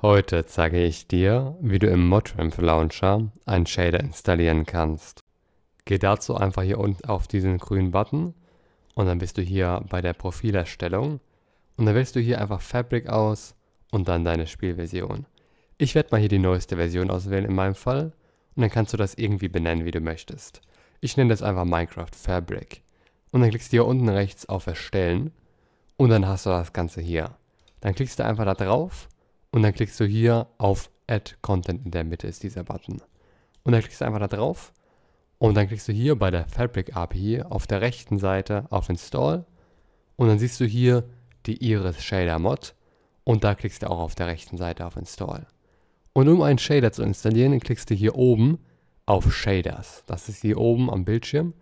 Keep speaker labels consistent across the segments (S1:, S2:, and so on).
S1: Heute zeige ich dir, wie du im Modramp Launcher einen Shader installieren kannst. Geh dazu einfach hier unten auf diesen grünen Button und dann bist du hier bei der Profilerstellung und dann wählst du hier einfach Fabric aus und dann deine Spielversion. Ich werde mal hier die neueste Version auswählen in meinem Fall und dann kannst du das irgendwie benennen, wie du möchtest. Ich nenne das einfach Minecraft Fabric. Und dann klickst du hier unten rechts auf Erstellen und dann hast du das Ganze hier. Dann klickst du einfach da drauf und dann klickst du hier auf Add Content in der Mitte ist dieser Button. Und dann klickst du einfach da drauf und dann klickst du hier bei der Fabric API auf der rechten Seite auf Install und dann siehst du hier die Iris Shader Mod und da klickst du auch auf der rechten Seite auf Install. Und um einen Shader zu installieren, klickst du hier oben auf Shaders. Das ist hier oben am Bildschirm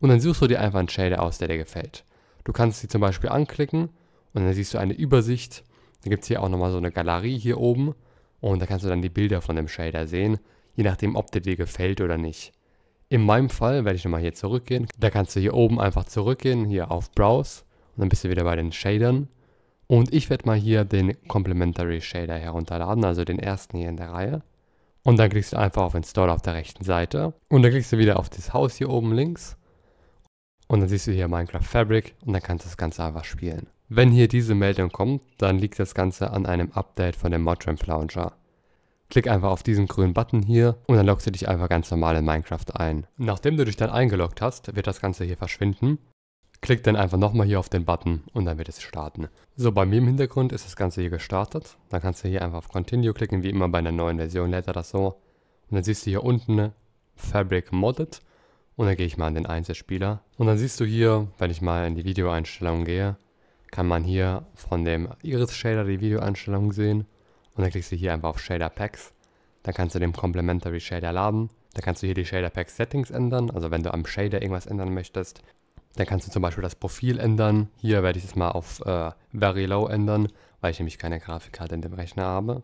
S1: und dann suchst du dir einfach einen Shader aus, der dir gefällt. Du kannst sie zum Beispiel anklicken und dann siehst du eine Übersicht dann gibt es hier auch nochmal so eine Galerie hier oben und da kannst du dann die Bilder von dem Shader sehen, je nachdem, ob der dir gefällt oder nicht. In meinem Fall werde ich nochmal hier zurückgehen. Da kannst du hier oben einfach zurückgehen, hier auf Browse und dann bist du wieder bei den Shadern. Und ich werde mal hier den Complementary Shader herunterladen, also den ersten hier in der Reihe. Und dann klickst du einfach auf Install auf der rechten Seite. Und dann klickst du wieder auf das Haus hier oben links. Und dann siehst du hier Minecraft Fabric und dann kannst du das Ganze einfach spielen. Wenn hier diese Meldung kommt, dann liegt das Ganze an einem Update von dem Modramp Launcher. Klick einfach auf diesen grünen Button hier und dann loggst du dich einfach ganz normal in Minecraft ein. Nachdem du dich dann eingeloggt hast, wird das Ganze hier verschwinden. Klick dann einfach nochmal hier auf den Button und dann wird es starten. So, bei mir im Hintergrund ist das Ganze hier gestartet. Dann kannst du hier einfach auf Continue klicken, wie immer bei einer neuen Version lädt er das so. Und dann siehst du hier unten Fabric Modded und dann gehe ich mal an den Einzelspieler. Und dann siehst du hier, wenn ich mal in die Videoeinstellungen gehe, kann man hier von dem Iris Shader die Videoeinstellungen sehen und dann klickst du hier einfach auf Shader Packs. Dann kannst du den Complementary Shader laden. Dann kannst du hier die Shader Pack Settings ändern, also wenn du am Shader irgendwas ändern möchtest. Dann kannst du zum Beispiel das Profil ändern. Hier werde ich es mal auf äh, Very Low ändern, weil ich nämlich keine Grafikkarte in dem Rechner habe.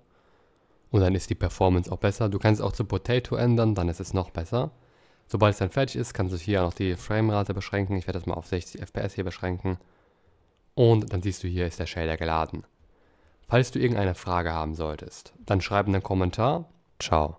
S1: Und dann ist die Performance auch besser. Du kannst es auch zu Potato ändern, dann ist es noch besser. Sobald es dann fertig ist, kannst du hier auch noch die Framerate beschränken. Ich werde das mal auf 60 FPS hier beschränken. Und dann siehst du, hier ist der Shader geladen. Falls du irgendeine Frage haben solltest, dann schreib einen Kommentar. Ciao.